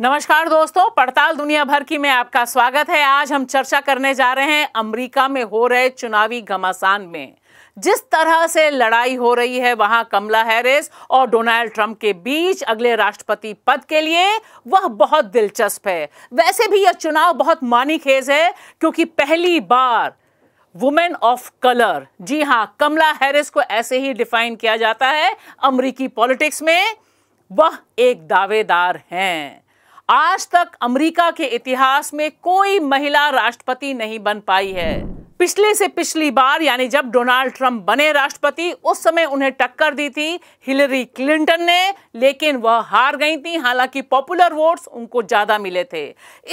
नमस्कार दोस्तों पड़ताल दुनिया भर की में आपका स्वागत है आज हम चर्चा करने जा रहे हैं अमेरिका में हो रहे चुनावी घमासान में जिस तरह से लड़ाई हो रही है वहां कमला हैरिस और डोनाल्ड ट्रंप के बीच अगले राष्ट्रपति पद के लिए वह बहुत दिलचस्प है वैसे भी यह चुनाव बहुत मानी खेज है क्योंकि पहली बार वुमेन ऑफ कलर जी हाँ कमला हैरिस को ऐसे ही डिफाइन किया जाता है अमरीकी पॉलिटिक्स में वह एक दावेदार हैं आज तक अमेरिका के इतिहास में कोई महिला राष्ट्रपति नहीं बन पाई है पिछले से पिछली बार यानी जब डोनाल्ड ट्रंप बने राष्ट्रपति उस समय उन्हें टक्कर दी थी हिलरी क्लिंटन ने लेकिन वह हार गई थी हालांकि पॉपुलर वोट्स उनको ज़्यादा मिले थे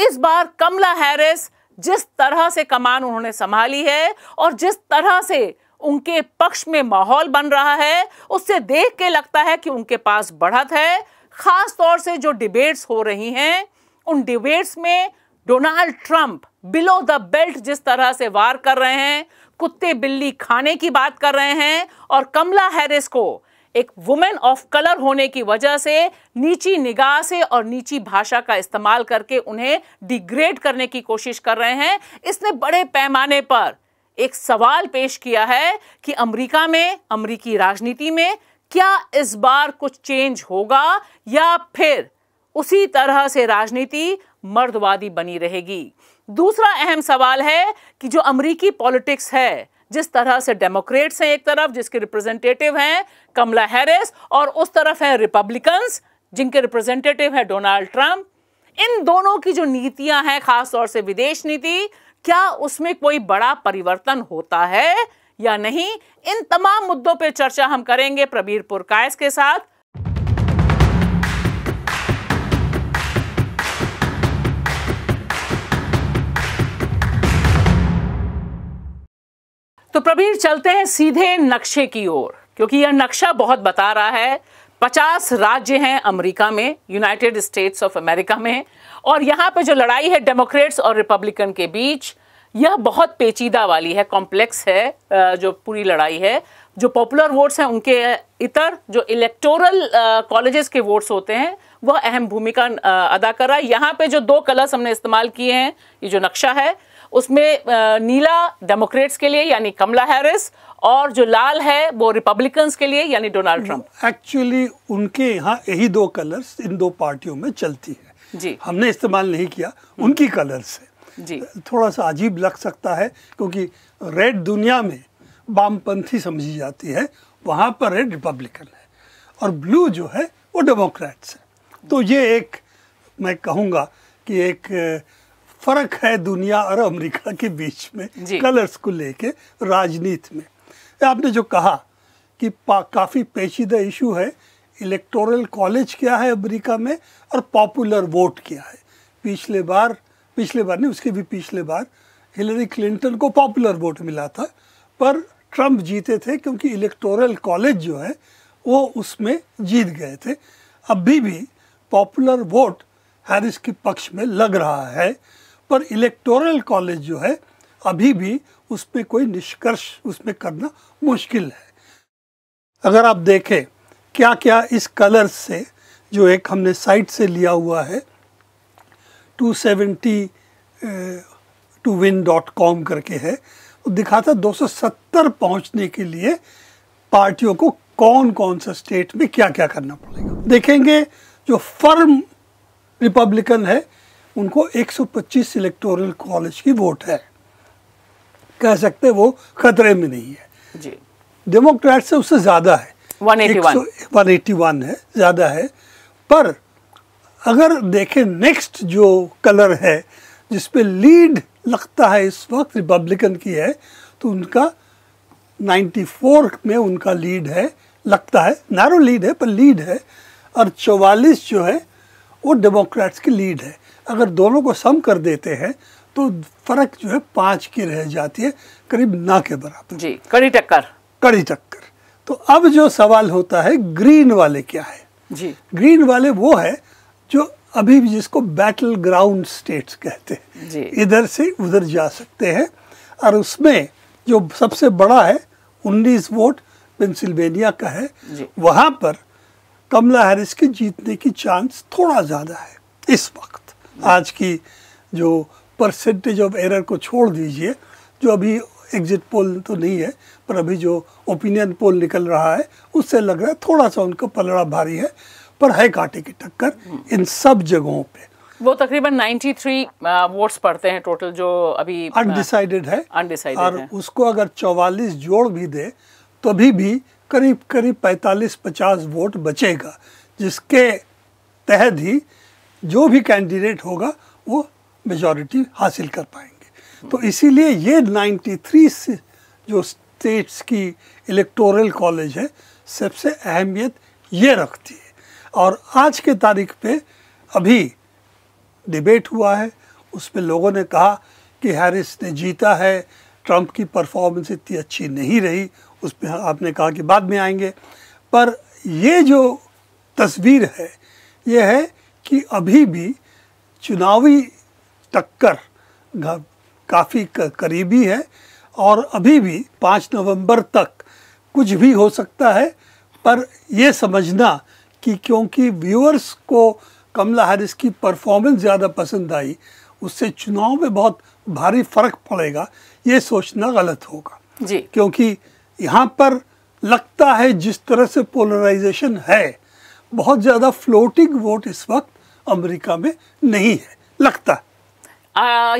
इस बार कमला हैरिस जिस तरह से कमान उन्होंने संभाली है और जिस तरह से उनके पक्ष में माहौल बन रहा है उससे देख के लगता है कि उनके पास बढ़त है खास तौर से जो डिबेट्स हो रही हैं उन डिबेट्स में Donald Trump below the belt जिस तरह से वार कर रहे हैं कुत्ते बिल्ली खाने की बात कर रहे हैं और कमला हैरिस को एक वुमेन ऑफ कलर होने की वजह से नीची निगाह से और नीची भाषा का इस्तेमाल करके उन्हें डिग्रेड करने की कोशिश कर रहे हैं इसने बड़े पैमाने पर एक सवाल पेश किया है कि अमेरिका में अमेरिकी राजनीति में क्या इस बार कुछ चेंज होगा या फिर उसी तरह से राजनीति मर्दवादी बनी रहेगी दूसरा अहम सवाल है कि जो अमरीकी पॉलिटिक्स है जिस तरह से डेमोक्रेट्स हैं एक तरफ जिसके रिप्रेजेंटेटिव हैं कमला हैरिस और उस तरफ हैं रिपब्लिकन्स जिनके रिप्रेजेंटेटिव है डोनाल्ड ट्रंप इन दोनों की जो नीतियां हैं खासतौर से विदेश नीति क्या उसमें कोई बड़ा परिवर्तन होता है या नहीं इन तमाम मुद्दों पर चर्चा हम करेंगे प्रबीर पुरकायस के साथ तो प्रबीर चलते हैं सीधे नक्शे की ओर क्योंकि यह नक्शा बहुत बता रहा है पचास राज्य हैं अमेरिका में यूनाइटेड स्टेट्स ऑफ अमेरिका में और यहाँ पे जो लड़ाई है डेमोक्रेट्स और रिपब्लिकन के बीच यह बहुत पेचीदा वाली है कॉम्प्लेक्स है जो पूरी लड़ाई है जो पॉपुलर वोट्स हैं उनके इतर जो इलेक्टोरल कॉलेजेस के वोट्स होते हैं वह अहम भूमिका अदा कर रहा है यहाँ पे जो दो कलर्स हमने इस्तेमाल किए हैं ये जो नक्शा है उसमें नीला डेमोक्रेट्स के लिए यानी कमला हैरिस और जो लाल है वो रिपब्लिकन्स के लिए यानी डोनाल्ड ट्रंप एक्चुअली उनके यहाँ यही दो कलर्स इन दो पार्टियों में चलती है जी हमने इस्तेमाल नहीं किया उनकी कलर्स है थोड़ा सा अजीब लग सकता है क्योंकि रेड दुनिया में वामपंथी समझी जाती है वहाँ पर रेड रिपब्लिकन है और ब्लू जो है वो डेमोक्रेट्स है तो ये एक मैं कहूँगा कि एक फर्क है दुनिया और अमेरिका के बीच में कलर्स को लेके राजनीति में आपने जो कहा कि काफ़ी पेचीदा इशू है इलेक्टोरल कॉलेज क्या है अमेरिका में और पॉपुलर वोट क्या है पिछले बार पिछले बार नहीं उसके भी पिछले बार हिलरी क्लिंटन को पॉपुलर वोट मिला था पर ट्रंप जीते थे क्योंकि इलेक्टोरल कॉलेज जो है वो उसमें जीत गए थे अभी भी पॉपुलर वोट हैरिस के पक्ष में लग रहा है पर इलेक्टोरल कॉलेज जो है अभी भी उस पर कोई निष्कर्ष उसमें करना मुश्किल है अगर आप देखें क्या क्या इस कलर से जो एक हमने साइट से लिया हुआ है seventy to win dot com करके है वो दिखाता 270 पहुंचने के लिए पार्टियों को कौन कौन सा स्टेट में क्या क्या करना पड़ेगा देखेंगे जो फर्म रिपब्लिकन है उनको 125 इलेक्टोरल कॉलेज की वोट है कह सकते वो खतरे में नहीं है जी डेमोक्रेट से उससे ज़्यादा है 181 181 है ज़्यादा है पर अगर देखें नेक्स्ट जो कलर है जिस पे लीड लगता है इस वक्त रिपब्लिकन की है तो उनका 94 में उनका लीड है लगता है नैरो लीड है पर लीड है और 44 जो है वो डेमोक्रेट्स की लीड है अगर दोनों को सम कर देते हैं तो फर्क जो है पाँच की रह जाती है करीब ना के बराबर जी कड़ी टक्कर कड़ी टक्कर तो अब जो सवाल होता है ग्रीन वाले क्या है जी ग्रीन वाले वो है जो अभी भी जिसको बैटल ग्राउंड स्टेट्स कहते हैं इधर से उधर जा सकते हैं और उसमें जो सबसे बड़ा है 19 वोट पेंसिल्वेनिया का है वहाँ पर कमला हैरिस के जीतने की चांस थोड़ा ज़्यादा है इस वक्त आज की जो परसेंटेज ऑफ एरर को छोड़ दीजिए जो अभी एग्जिट पोल तो नहीं है पर अभी जो ओपिनियन पोल निकल रहा है उससे लग रहा है थोड़ा सा उनका पलड़ा भारी है पर है कांटे की टक्कर इन सब जगहों पे वो तकरीबन 93 वोट्स uh, पड़ते हैं टोटल जो अभी अनडिसाइडेड uh, है अनडिसाइडेड और है। उसको अगर 44 जोड़ भी दे तो अभी भी करीब करीब 45-50 वोट बचेगा जिसके तहत ही जो भी कैंडिडेट होगा वो मेजॉरिटी हासिल कर पाएंगे तो इसीलिए ये 93 से जो स्टेट्स की इलेक्टोरल कॉलेज है सबसे अहमियत ये रखती है और आज के तारीख पे अभी डिबेट हुआ है उस पर लोगों ने कहा कि हैरिस ने जीता है ट्रंप की परफॉर्मेंस इतनी अच्छी नहीं रही उस पर आपने कहा कि बाद में आएंगे पर ये जो तस्वीर है ये है कि अभी भी चुनावी टक्कर काफ़ी करीबी है और अभी भी पाँच नवंबर तक कुछ भी हो सकता है पर यह समझना कि क्योंकि व्यूअर्स को कमला हैरिस की परफॉर्मेंस ज़्यादा पसंद आई उससे चुनाव में बहुत भारी फर्क पड़ेगा ये सोचना गलत होगा जी क्योंकि यहाँ पर लगता है जिस तरह से पोलराइजेशन है बहुत ज़्यादा फ्लोटिंग वोट इस वक्त अमेरिका में नहीं है लगता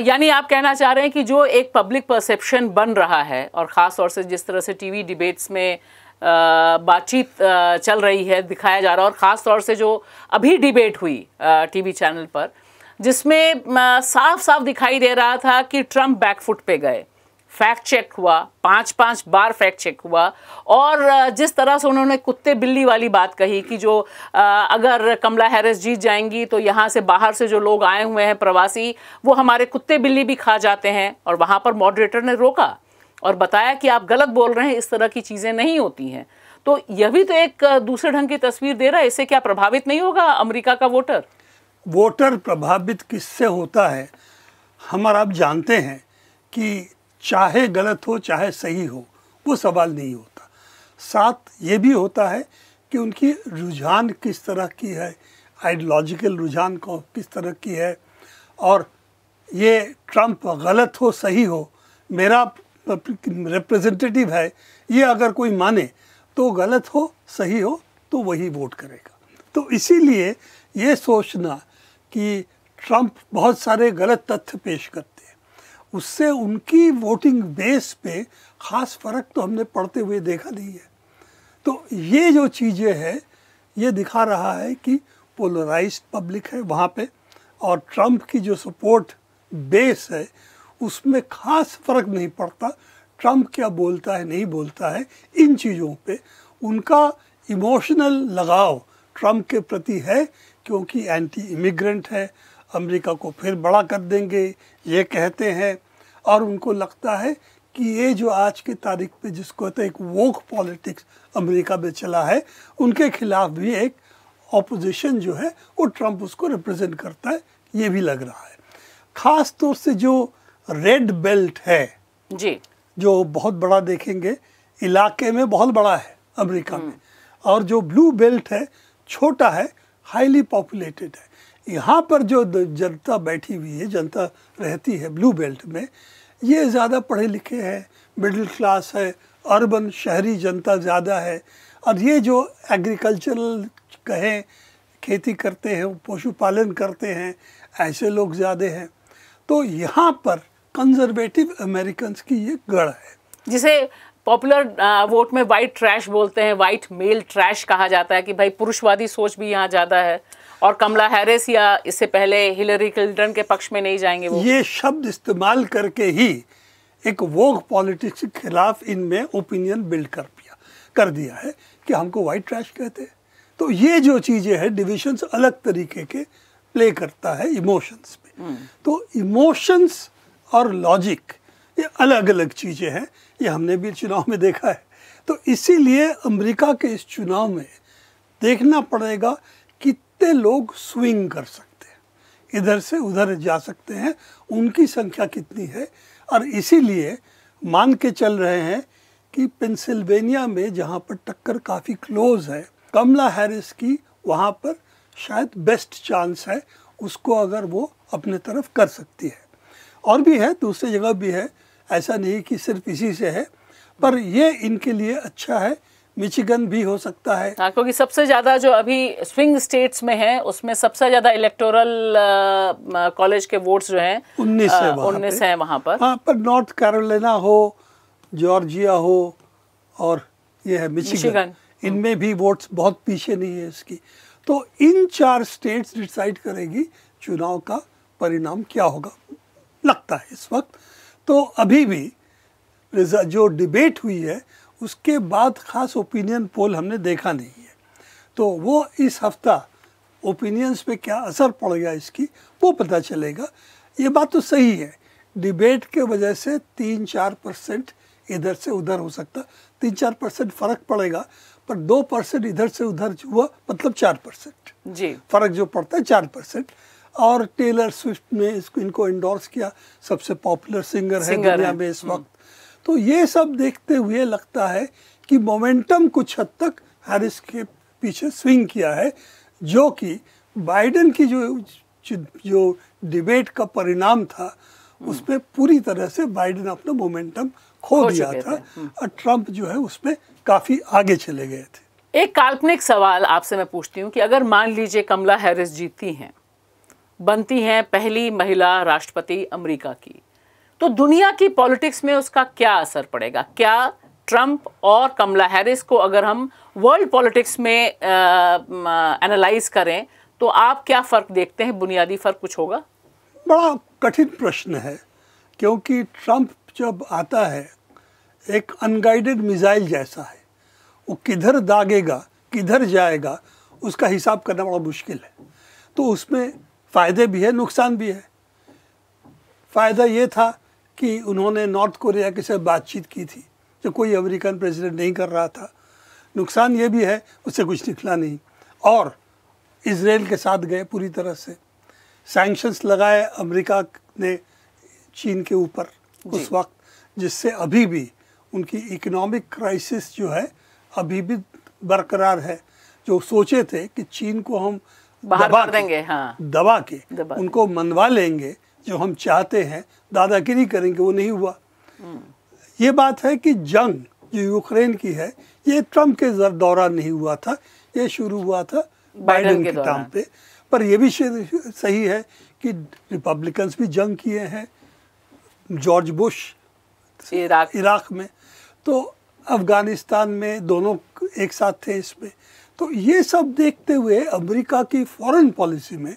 यानी आप कहना चाह रहे हैं कि जो एक पब्लिक परसेप्शन बन रहा है और ख़ास तौर से जिस तरह से टीवी डिबेट्स में बातचीत चल रही है दिखाया जा रहा है और ख़ास तौर से जो अभी डिबेट हुई टीवी चैनल पर जिसमें साफ साफ दिखाई दे रहा था कि ट्रंप बैकफुट पे गए फैक्ट चेक हुआ पांच पांच बार फैक्ट चेक हुआ और जिस तरह से उन्होंने कुत्ते बिल्ली वाली बात कही कि जो अगर कमला हैरिस जीत जाएंगी तो यहाँ से बाहर से जो लोग आए हुए हैं प्रवासी वो हमारे कुत्ते बिल्ली भी खा जाते हैं और वहाँ पर मॉडरेटर ने रोका और बताया कि आप गलत बोल रहे हैं इस तरह की चीज़ें नहीं होती हैं तो यह भी तो एक दूसरे ढंग की तस्वीर दे रहा है इससे क्या प्रभावित नहीं होगा अमेरिका का वोटर वोटर प्रभावित किससे होता है हम आप जानते हैं कि चाहे गलत हो चाहे सही हो वो सवाल नहीं होता साथ ये भी होता है कि उनकी रुझान किस तरह की है आइडियोलॉजिकल रुझान को किस तरह की है और ये ट्रंप गलत हो सही हो मेरा रिप्रेजेंटेटिव है ये अगर कोई माने तो गलत हो सही हो तो वही वोट करेगा तो इसीलिए ये सोचना कि ट्रंप बहुत सारे गलत तथ्य पेश करते हैं उससे उनकी वोटिंग बेस पे ख़ास फ़र्क तो हमने पढ़ते हुए देखा नहीं है तो ये जो चीज़ें हैं ये दिखा रहा है कि पोलराइज पब्लिक है वहाँ पे और ट्रंप की जो सपोर्ट बेस है उसमें खास फर्क नहीं पड़ता ट्रम्प क्या बोलता है नहीं बोलता है इन चीज़ों पे उनका इमोशनल लगाव ट्रम्प के प्रति है क्योंकि एंटी इमिग्रेंट है अमेरिका को फिर बड़ा कर देंगे ये कहते हैं और उनको लगता है कि ये जो आज की तारीख पे जिसको कहते हैं एक वोक पॉलिटिक्स अमेरिका में चला है उनके खिलाफ भी एक ऑपोजिशन जो है वो ट्रम्प उसको रिप्रेजेंट करता है ये भी लग रहा है ख़ास तौर से जो रेड बेल्ट है जी जो बहुत बड़ा देखेंगे इलाके में बहुत बड़ा है अमेरिका में हम्म। और जो ब्लू बेल्ट है छोटा है हाईली पॉपुलेटेड है यहाँ पर जो जनता बैठी हुई है जनता रहती है ब्लू बेल्ट में ये ज़्यादा पढ़े लिखे हैं मिडिल क्लास है अर्बन शहरी जनता ज़्यादा है और ये जो एग्रीकल्चरल कहें खेती करते हैं पशुपालन करते हैं ऐसे लोग ज़्यादा हैं तो यहाँ पर कंजर्वेटिव अमेरिकन की ये गढ़ है जिसे पॉपुलर वोट में वाइट ट्रैश बोलते हैं वाइट मेल ट्रैश कहा जाता है कि भाई पुरुषवादी सोच भी यहाँ ज़्यादा है और कमला हैरिस या इससे पहले हिलरी क्लिंटन के पक्ष में नहीं जाएंगे वो ये शब्द इस्तेमाल करके ही एक वो पॉलिटिक्स के खिलाफ इनमें ओपिनियन बिल्ड कर दिया कर दिया है कि हमको वाइट ट्रैश कहते हैं तो ये जो चीज़ें हैं डिविजन्स अलग तरीके के प्ले करता है इमोशंस में हम्म। तो इमोशंस और लॉजिक ये अलग अलग चीज़ें हैं ये हमने भी चुनाव में देखा है तो इसीलिए अमेरिका के इस चुनाव में देखना पड़ेगा कितने लोग स्विंग कर सकते हैं इधर से उधर जा सकते हैं उनकी संख्या कितनी है और इसीलिए मान के चल रहे हैं कि पेंसिल्वेनिया में जहाँ पर टक्कर काफ़ी क्लोज है कमला हैरिस की वहाँ पर शायद बेस्ट चांस है उसको अगर वो अपने तरफ कर सकती है और भी है दूसरी जगह भी है ऐसा नहीं कि सिर्फ इसी से है पर ये इनके लिए अच्छा है मिचिगन भी हो सकता है हाँ क्योंकि सबसे ज़्यादा जो अभी स्विंग स्टेट्स में है उसमें सबसे ज़्यादा इलेक्टोरल कॉलेज के वोट्स जो हैं उन्नीस है उन्नीस है वहाँ पर हाँ पर नॉर्थ कैरोलिना हो जॉर्जिया हो और ये है मिचिगन इनमें भी वोट्स बहुत पीछे नहीं है इसकी तो इन चार स्टेट्स डिसाइड करेगी चुनाव का परिणाम क्या होगा लगता है इस वक्त तो अभी भी जो डिबेट हुई है उसके बाद ख़ास ओपिनियन पोल हमने देखा नहीं है तो वो इस हफ्ता ओपिनियंस पे क्या असर पड़ गया इसकी वो पता चलेगा ये बात तो सही है डिबेट के वजह से तीन चार परसेंट इधर से उधर हो सकता तीन चार परसेंट फर्क पड़ेगा पर दो परसेंट इधर से उधर हुआ मतलब चार परसेंट जी फर्क जो पड़ता है चार परसेंट और टेलर स्विफ्ट ने इसको इनको इंडोर्स किया सबसे पॉपुलर सिंगर, सिंगर है दुनिया में इस हम्म। वक्त तो ये सब देखते हुए लगता है कि मोमेंटम कुछ हद तक हैरिस के पीछे स्विंग किया है जो कि बाइडेन की जो जो डिबेट का परिणाम था हम्म। उसमें पूरी तरह से बाइडेन अपना मोमेंटम खो दिया था हम्म। और ट्रंप जो है उसमें काफ़ी आगे चले गए थे एक काल्पनिक सवाल आपसे मैं पूछती हूँ कि अगर मान लीजिए कमला हैरिस जीतती हैं बनती हैं पहली महिला राष्ट्रपति अमेरिका की तो दुनिया की पॉलिटिक्स में उसका क्या असर पड़ेगा क्या ट्रंप और कमला हैरिस को अगर हम वर्ल्ड पॉलिटिक्स में एनालाइज करें तो आप क्या फ़र्क देखते हैं बुनियादी फ़र्क कुछ होगा बड़ा कठिन प्रश्न है क्योंकि ट्रंप जब आता है एक अनगाइडेड मिज़ाइल जैसा है वो किधर दागेगा किधर जाएगा उसका हिसाब करना बड़ा मुश्किल है तो उसमें फ़ायदे भी है नुकसान भी है फ़ायदा ये था कि उन्होंने नॉर्थ कोरिया के साथ बातचीत की थी जो कोई अमेरिकन प्रेसिडेंट नहीं कर रहा था नुकसान ये भी है उससे कुछ निकला नहीं और इसराइल के साथ गए पूरी तरह से सैंक्शंस लगाए अमेरिका ने चीन के ऊपर उस वक्त जिससे अभी भी उनकी इकोनॉमिक क्राइसिस जो है अभी भी बरकरार है जो सोचे थे कि चीन को हम बाहर कर देंगे हाँ दबा के दबा उनको मनवा लेंगे जो हम चाहते हैं दादागिरी करेंगे वो नहीं हुआ हम्म। ये बात है कि जंग जो यूक्रेन की है ये ट्रम्प के दौरान नहीं हुआ था ये शुरू हुआ था बाइडन के टाइम पे पर यह भी सही है कि रिपब्लिकन्स भी जंग किए हैं जॉर्ज बुश इराक इराक में तो अफगानिस्तान में दोनों एक साथ थे इसमें तो ये सब देखते हुए अमेरिका की फॉरेन पॉलिसी में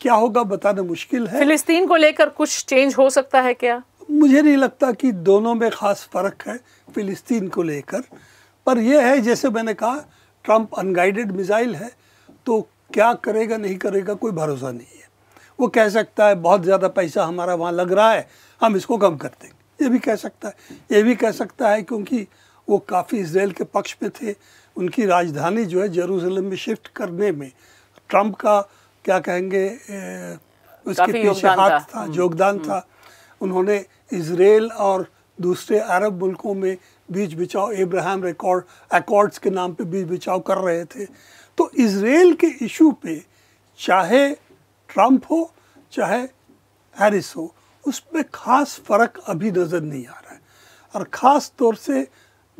क्या होगा बताना मुश्किल है फिलिस्तीन को लेकर कुछ चेंज हो सकता है क्या मुझे नहीं लगता कि दोनों में खास फर्क है फिलिस्तीन को लेकर पर यह है जैसे मैंने कहा ट्रंप अनगाइडेड मिसाइल है तो क्या करेगा नहीं करेगा कोई भरोसा नहीं है वो कह सकता है बहुत ज़्यादा पैसा हमारा वहाँ लग रहा है हम इसको कम कर देंगे ये भी कह सकता है ये भी कह सकता है क्योंकि वो काफ़ी इसराइल के पक्ष में थे उनकी राजधानी जो है जेरूसलम में शिफ्ट करने में ट्रंप का क्या कहेंगे उसके पीछे हाथ था हम्म, योगदान हम्म। था उन्होंने इसराइल और दूसरे अरब मुल्कों में बीच बिचाव इब्राहिम रिकॉर्ड एकॉर्ड्स के नाम पे बीच बिचाव कर रहे थे तो इसराइल के इशू पे चाहे ट्रंप हो चाहे हैरिस हो उस पर ख़ास फ़र्क अभी नज़र नहीं आ रहा है और ख़ास तौर से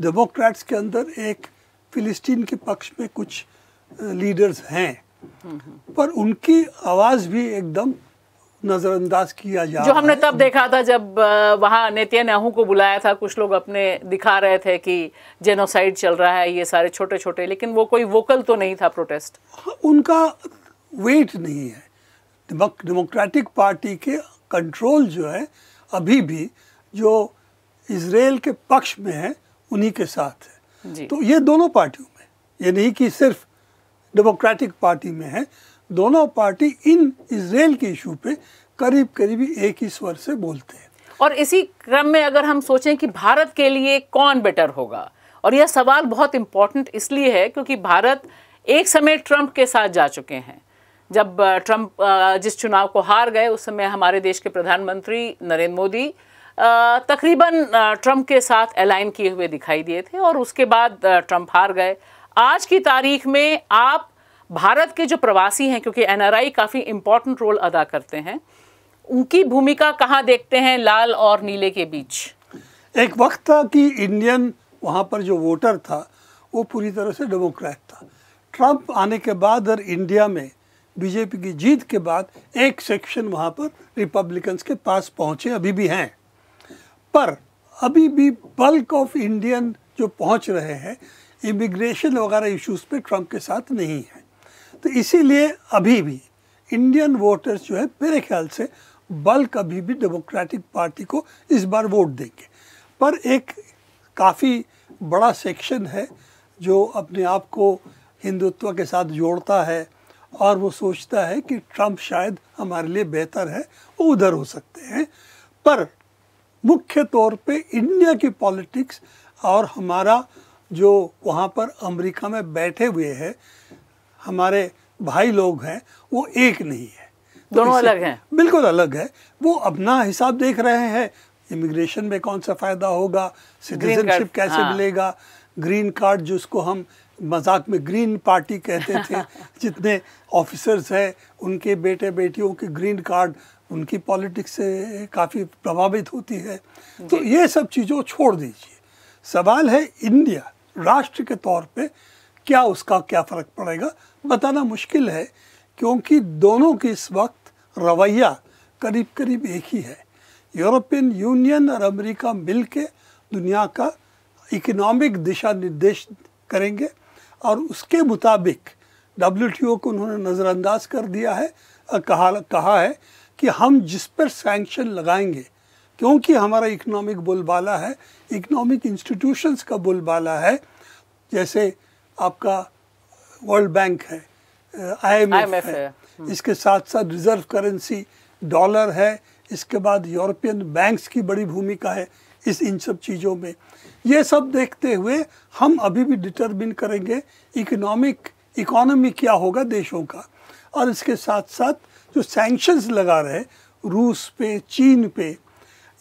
डेमोक्रेट्स के अंदर एक फिलिस्तीन के पक्ष में कुछ लीडर्स हैं पर उनकी आवाज भी एकदम नजरअंदाज किया जा जो हमने तब देखा था जब वहाँ नेतिया नेहू को बुलाया था कुछ लोग अपने दिखा रहे थे कि जेनोसाइड चल रहा है ये सारे छोटे छोटे लेकिन वो कोई वोकल तो नहीं था प्रोटेस्ट हाँ, उनका वेट नहीं है डेमोक्रेटिक पार्टी के कंट्रोल जो है अभी भी जो इसराइल के पक्ष में है उन्हीं के साथ है तो ये दोनों पार्टियों में ये नहीं कि सिर्फ डेमोक्रेटिक पार्टी में है दोनों पार्टी इन इसराइल के इशू पे करीब करीब एक ही स्वर से बोलते हैं और इसी क्रम में अगर हम सोचें कि भारत के लिए कौन बेटर होगा और यह सवाल बहुत इम्पोर्टेंट इसलिए है क्योंकि भारत एक समय ट्रंप के साथ जा चुके हैं जब ट्रंप जिस चुनाव को हार गए उस समय हमारे देश के प्रधानमंत्री नरेंद्र मोदी तकरीबन ट्रम्प के साथ अलाइन किए हुए दिखाई दिए थे और उसके बाद ट्रम्प हार गए आज की तारीख में आप भारत के जो प्रवासी हैं क्योंकि एनआरआई काफ़ी इम्पोर्टेंट रोल अदा करते हैं उनकी भूमिका कहाँ देखते हैं लाल और नीले के बीच एक वक्त था कि इंडियन वहाँ पर जो वोटर था वो पूरी तरह से डेमोक्रेट था ट्रंप आने के बाद और इंडिया में बीजेपी की जीत के बाद एक सेक्शन वहाँ पर रिपब्लिकन्स के पास पहुँचे अभी भी हैं पर अभी भी बल्क ऑफ इंडियन जो पहुंच रहे हैं इमिग्रेशन वगैरह इश्यूज पे ट्रंप के साथ नहीं है तो इसीलिए अभी भी इंडियन वोटर्स जो है मेरे ख्याल से बल्क अभी भी डेमोक्रेटिक पार्टी को इस बार वोट देंगे पर एक काफ़ी बड़ा सेक्शन है जो अपने आप को हिंदुत्व के साथ जोड़ता है और वो सोचता है कि ट्रंप शायद हमारे लिए बेहतर है वो उधर हो सकते हैं पर मुख्य तौर पे इंडिया की पॉलिटिक्स और हमारा जो वहाँ पर अमेरिका में बैठे हुए हैं हमारे भाई लोग हैं वो एक नहीं है तो दोनों अलग हैं बिल्कुल अलग है वो अपना हिसाब देख रहे हैं इमिग्रेशन में कौन सा फ़ायदा होगा सिटीजनशिप कैसे हाँ। मिलेगा ग्रीन कार्ड जिसको हम मजाक में ग्रीन पार्टी कहते थे जितने ऑफिसर्स हैं उनके बेटे बेटियों के ग्रीन कार्ड उनकी पॉलिटिक्स से काफ़ी प्रभावित होती है तो ये सब चीज़ों छोड़ दीजिए सवाल है इंडिया राष्ट्र के तौर पे क्या उसका क्या फ़र्क पड़ेगा बताना मुश्किल है क्योंकि दोनों के इस वक्त रवैया करीब करीब एक ही है यूरोपियन यूनियन और अमेरिका मिल के दुनिया का इकोनॉमिक दिशा निर्देश करेंगे और उसके मुताबिक डब्ल्यू को उन्होंने नज़रअंदाज कर दिया है और कहा कहा है कि हम जिस पर सैंक्शन लगाएंगे क्योंकि हमारा इकोनॉमिक बोलबाला है इकोनॉमिक इंस्टीट्यूशंस का बोलबाला है जैसे आपका वर्ल्ड बैंक है आईएमएफ है, है हम्म। इसके साथ साथ रिजर्व करेंसी डॉलर है इसके बाद यूरोपियन बैंक्स की बड़ी भूमिका है इस इन सब चीज़ों में ये सब देखते हुए हम अभी भी डिटरमिन करेंगे इकोनॉमिक इकोनॉमी क्या होगा देशों का और इसके साथ साथ जो सैंक्शंस लगा रहे रूस पे चीन पे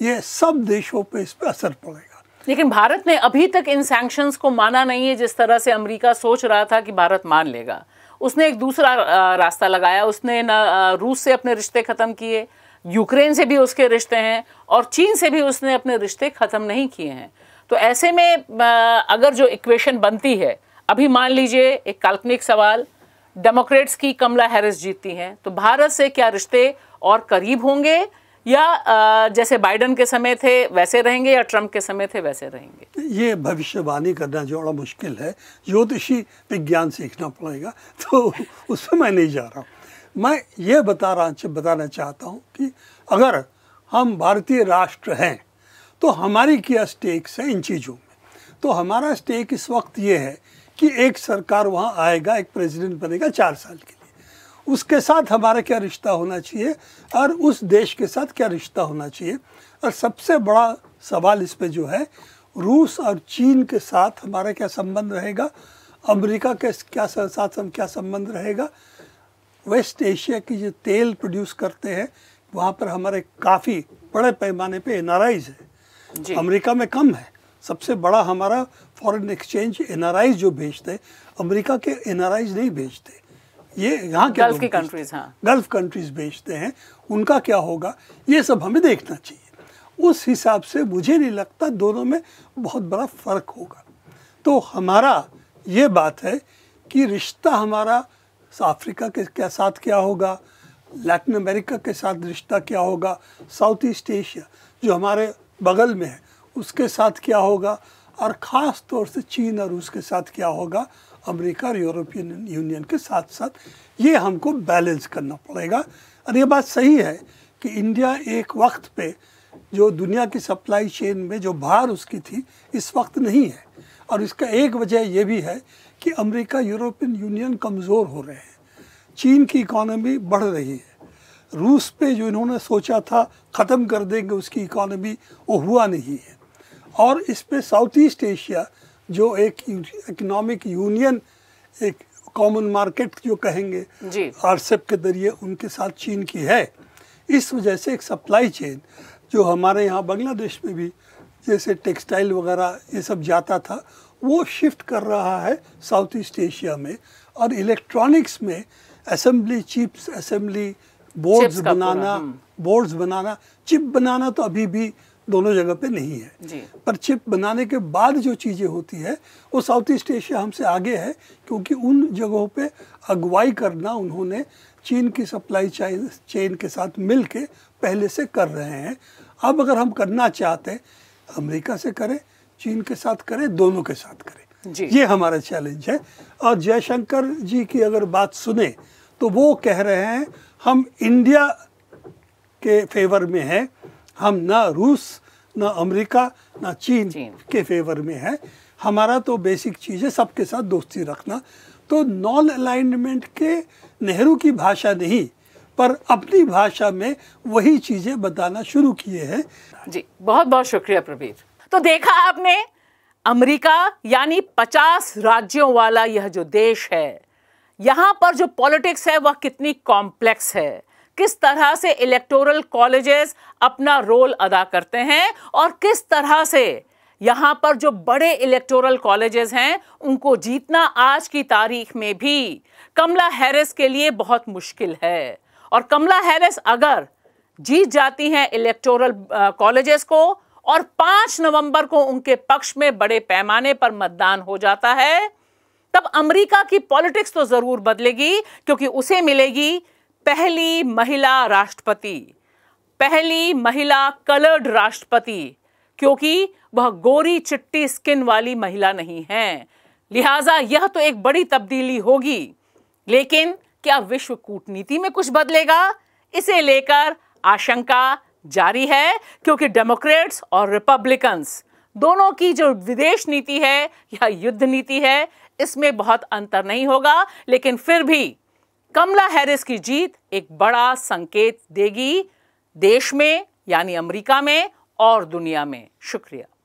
ये सब देशों पे इस पर असर पड़ेगा लेकिन भारत ने अभी तक इन सैंक्शंस को माना नहीं है जिस तरह से अमेरिका सोच रहा था कि भारत मान लेगा उसने एक दूसरा रास्ता लगाया उसने ना रूस से अपने रिश्ते ख़त्म किए यूक्रेन से भी उसके रिश्ते हैं और चीन से भी उसने अपने रिश्ते ख़त्म नहीं किए हैं तो ऐसे में अगर जो इक्वेशन बनती है अभी मान लीजिए एक काल्पनिक सवाल डेमोक्रेट्स की कमला हैरिस जीतती हैं तो भारत से क्या रिश्ते और करीब होंगे या जैसे बाइडन के समय थे वैसे रहेंगे या ट्रम्प के समय थे वैसे रहेंगे ये भविष्यवाणी करना जो बड़ा मुश्किल है ज्योतिषी विज्ञान सीखना पड़ेगा तो उसमें मैं नहीं जा रहा हूँ मैं ये बता रहा बताना चाहता हूँ कि अगर हम भारतीय राष्ट्र हैं तो हमारी क्या स्टेक्स है इन चीज़ों में तो हमारा स्टेक इस वक्त ये है कि एक सरकार वहाँ आएगा एक प्रेसिडेंट बनेगा चार साल के लिए उसके साथ हमारा क्या रिश्ता होना चाहिए और उस देश के साथ क्या रिश्ता होना चाहिए और सबसे बड़ा सवाल इस पर जो है रूस और चीन के साथ हमारा क्या संबंध रहेगा अमेरिका के क्या साथ हम क्या संबंध रहेगा वेस्ट एशिया की जो तेल प्रोड्यूस करते हैं वहाँ पर हमारे काफ़ी बड़े पैमाने पे एन है अमेरिका में कम है सबसे बड़ा हमारा फॉरेन एक्सचेंज एन जो भेजते हैं अमेरिका के एन नहीं भेजते ये यहाँ के गल्फ की कंट्रीज हाँ गल्फ कंट्रीज भेजते हैं उनका क्या होगा ये सब हमें देखना चाहिए उस हिसाब से मुझे नहीं लगता दोनों में बहुत बड़ा फर्क होगा तो हमारा ये बात है कि रिश्ता हमारा अफ्रीका के क्या साथ क्या होगा लैटिन अमेरिका के साथ रिश्ता क्या होगा साउथ ईस्ट एशिया जो हमारे बगल में है उसके साथ क्या होगा और ख़ास तौर से चीन और रूस के साथ क्या होगा अमेरिका और यूरोपियन यूनियन के साथ साथ ये हमको बैलेंस करना पड़ेगा और ये बात सही है कि इंडिया एक वक्त पे जो दुनिया की सप्लाई चेन में जो भार उसकी थी इस वक्त नहीं है और इसका एक वजह यह भी है कि अमेरिका यूरोपियन यूनियन कमज़ोर हो रहे हैं चीन की इकॉनमी बढ़ रही है रूस पे जो इन्होंने सोचा था ख़त्म कर देंगे उसकी इकॉनमी वो हुआ नहीं है और इसमें साउथ ईस्ट एशिया जो एक इकोनॉमिक यूनियन एक कॉमन मार्केट जो कहेंगे आरसेप e के जरिए उनके साथ चीन की है इस वजह से एक सप्लाई चेन जो हमारे यहाँ बांग्लादेश में भी जैसे टेक्सटाइल वगैरह ये सब जाता था वो शिफ्ट कर रहा है साउथ ईस्ट एशिया में और इलेक्ट्रॉनिक्स में असेंबली चिप्स असेंबली बोर्ड्स बनाना बोर्ड्स हम्म। बनाना चिप बनाना तो अभी भी दोनों जगह पे नहीं है पर चिप बनाने के बाद जो चीज़ें होती है वो साउथ ईस्ट एशिया हमसे आगे है क्योंकि उन जगहों पे अगुवाई करना उन्होंने चीन की सप्लाई चेन के साथ मिल के पहले से कर रहे हैं अब अगर हम करना चाहते अमेरिका से करें चीन के साथ करें दोनों के साथ करें ये हमारा चैलेंज है और जयशंकर जी की अगर बात सुने तो वो कह रहे हैं हम इंडिया के फेवर में हैं हम ना रूस ना अमेरिका ना चीन, चीन के फेवर में है हमारा तो बेसिक चीज़ है सबके साथ दोस्ती रखना तो नॉन अलाइनमेंट के नेहरू की भाषा नहीं पर अपनी भाषा में वही चीज़ें बताना शुरू किए हैं जी बहुत बहुत शुक्रिया प्रवीर तो देखा आपने अमेरिका यानी 50 राज्यों वाला यह जो देश है यहाँ पर जो पॉलिटिक्स है वह कितनी कॉम्प्लेक्स है किस तरह से इलेक्टोरल कॉलेजेस अपना रोल अदा करते हैं और किस तरह से यहाँ पर जो बड़े इलेक्टोरल कॉलेजेस हैं उनको जीतना आज की तारीख में भी कमला हैरिस के लिए बहुत मुश्किल है और कमला हैरिस अगर जीत जाती हैं इलेक्टोरल कॉलेजेस को और पाँच नवंबर को उनके पक्ष में बड़े पैमाने पर मतदान हो जाता है तब अमेरिका की पॉलिटिक्स तो ज़रूर बदलेगी क्योंकि उसे मिलेगी पहली महिला राष्ट्रपति पहली महिला कलर्ड राष्ट्रपति क्योंकि वह गोरी चिट्टी स्किन वाली महिला नहीं है लिहाजा यह तो एक बड़ी तब्दीली होगी लेकिन क्या विश्व कूटनीति में कुछ बदलेगा इसे लेकर आशंका जारी है क्योंकि डेमोक्रेट्स और रिपब्लिकन्स दोनों की जो विदेश नीति है या युद्ध नीति है इसमें बहुत अंतर नहीं होगा लेकिन फिर भी कमला हैरिस की जीत एक बड़ा संकेत देगी देश में यानी अमेरिका में और दुनिया में शुक्रिया